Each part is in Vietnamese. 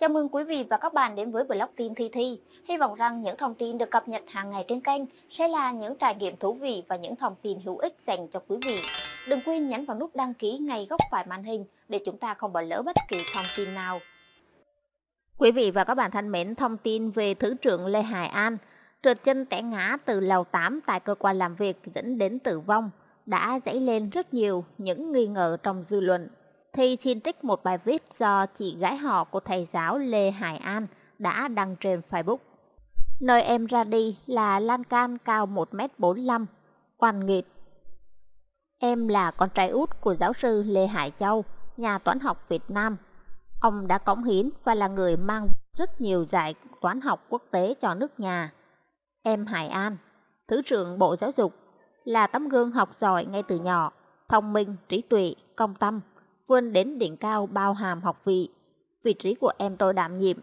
Chào mừng quý vị và các bạn đến với blog tin Thi Thi. Hy vọng rằng những thông tin được cập nhật hàng ngày trên kênh sẽ là những trải nghiệm thú vị và những thông tin hữu ích dành cho quý vị. Đừng quên nhấn vào nút đăng ký ngay góc phải màn hình để chúng ta không bỏ lỡ bất kỳ thông tin nào. Quý vị và các bạn thân mến, thông tin về Thứ trưởng Lê Hải An trượt chân té ngã từ lầu 8 tại cơ quan làm việc dẫn đến tử vong đã dấy lên rất nhiều những nghi ngờ trong dư luận thi xin trích một bài viết do chị gái họ của thầy giáo Lê Hải An đã đăng trên Facebook. Nơi em ra đi là lan can cao 1m45, oằn nghịt. Em là con trai út của giáo sư Lê Hải Châu, nhà toán học Việt Nam. Ông đã cống hiến và là người mang rất nhiều giải toán học quốc tế cho nước nhà. Em Hải An, Thứ trưởng Bộ Giáo dục, là tấm gương học giỏi ngay từ nhỏ, thông minh, trí tuệ, công tâm, vươn đến điện cao bao hàm học vị. Vị trí của em tôi đảm nhiệm,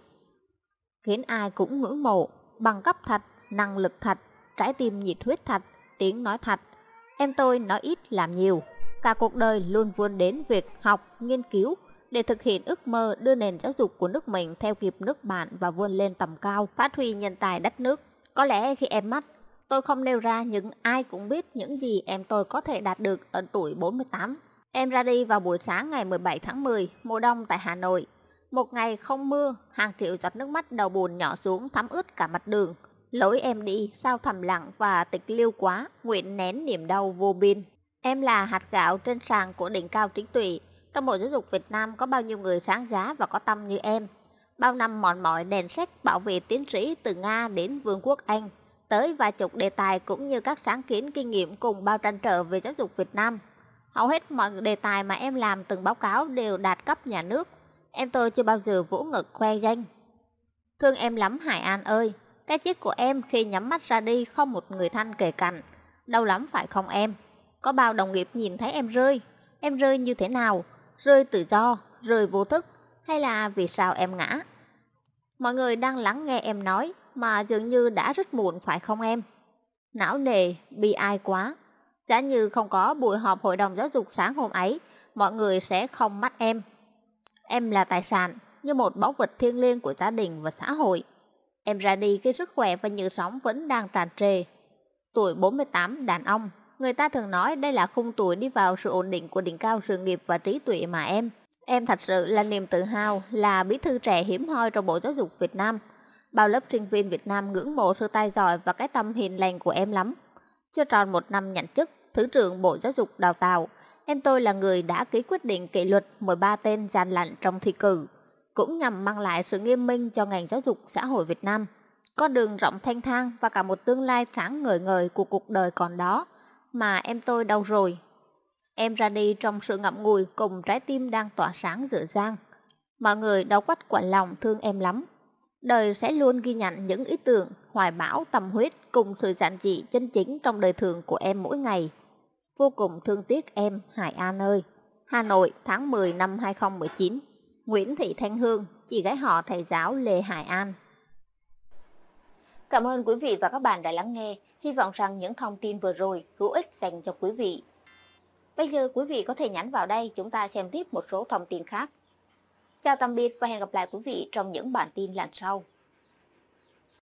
khiến ai cũng ngưỡng mộ, bằng cấp thật, năng lực thật, trái tim nhiệt huyết thật, tiếng nói thật. Em tôi nói ít làm nhiều, cả cuộc đời luôn vươn đến việc học, nghiên cứu để thực hiện ước mơ đưa nền giáo dục của nước mình theo kịp nước bạn và vươn lên tầm cao, phát huy nhân tài đất nước. Có lẽ khi em mất tôi không nêu ra những ai cũng biết những gì em tôi có thể đạt được ở tuổi 48. Em ra đi vào buổi sáng ngày 17 tháng 10, mùa đông tại Hà Nội. Một ngày không mưa, hàng triệu giọt nước mắt đầu buồn nhỏ xuống thấm ướt cả mặt đường. Lỗi em đi, sao thầm lặng và tịch liêu quá, nguyện nén niềm đau vô biên. Em là hạt gạo trên sàn của đỉnh cao trí tuệ. Trong Bộ Giáo dục Việt Nam có bao nhiêu người sáng giá và có tâm như em. Bao năm mòn mỏi đèn sách bảo vệ tiến sĩ từ Nga đến Vương quốc Anh. Tới vài chục đề tài cũng như các sáng kiến kinh nghiệm cùng bao tranh trở về giáo dục Việt Nam Hầu hết mọi đề tài mà em làm từng báo cáo đều đạt cấp nhà nước. Em tôi chưa bao giờ vũ ngực khoe danh. Thương em lắm Hải An ơi, cái chết của em khi nhắm mắt ra đi không một người thân kề cạnh. Đau lắm phải không em? Có bao đồng nghiệp nhìn thấy em rơi? Em rơi như thế nào? Rơi tự do, rơi vô thức, hay là vì sao em ngã? Mọi người đang lắng nghe em nói mà dường như đã rất muộn phải không em? Não nề, bị ai quá. Giả như không có buổi họp hội đồng giáo dục sáng hôm ấy, mọi người sẽ không mắt em. Em là tài sản, như một báu vật thiêng liêng của gia đình và xã hội. Em ra đi khi sức khỏe và nhựa sống vẫn đang tàn trề. Tuổi 48, đàn ông, người ta thường nói đây là khung tuổi đi vào sự ổn định của đỉnh cao sự nghiệp và trí tuệ mà em. Em thật sự là niềm tự hào, là bí thư trẻ hiếm hoi trong Bộ Giáo dục Việt Nam. Bao lớp sinh viên Việt Nam ngưỡng mộ sự tài giỏi và cái tâm hiền lành của em lắm. Chưa tròn một năm nhận chức Thứ trưởng Bộ Giáo dục Đào tạo, em tôi là người đã ký quyết định kỷ luật 13 tên gian lận trong thi cử, cũng nhằm mang lại sự nghiêm minh cho ngành giáo dục xã hội Việt Nam. Con đường rộng thanh thang và cả một tương lai sáng ngời ngời của cuộc đời còn đó, mà em tôi đâu rồi? Em ra đi trong sự ngậm ngùi cùng trái tim đang tỏa sáng giữa giang. Mọi người đau quách quả lòng thương em lắm, đời sẽ luôn ghi nhận những ý tưởng, hoài bão, tâm huyết cùng sự giản dị chân chính trong đời thường của em mỗi ngày. Vô cùng thương tiếc em, Hải An ơi. Hà Nội, tháng 10 năm 2019. Nguyễn Thị Thanh Hương, chị gái họ thầy giáo Lê Hải An. Cảm ơn quý vị và các bạn đã lắng nghe. Hy vọng rằng những thông tin vừa rồi hữu ích dành cho quý vị. Bây giờ quý vị có thể nhắn vào đây chúng ta xem tiếp một số thông tin khác. Chào tạm biệt và hẹn gặp lại quý vị trong những bản tin lần sau.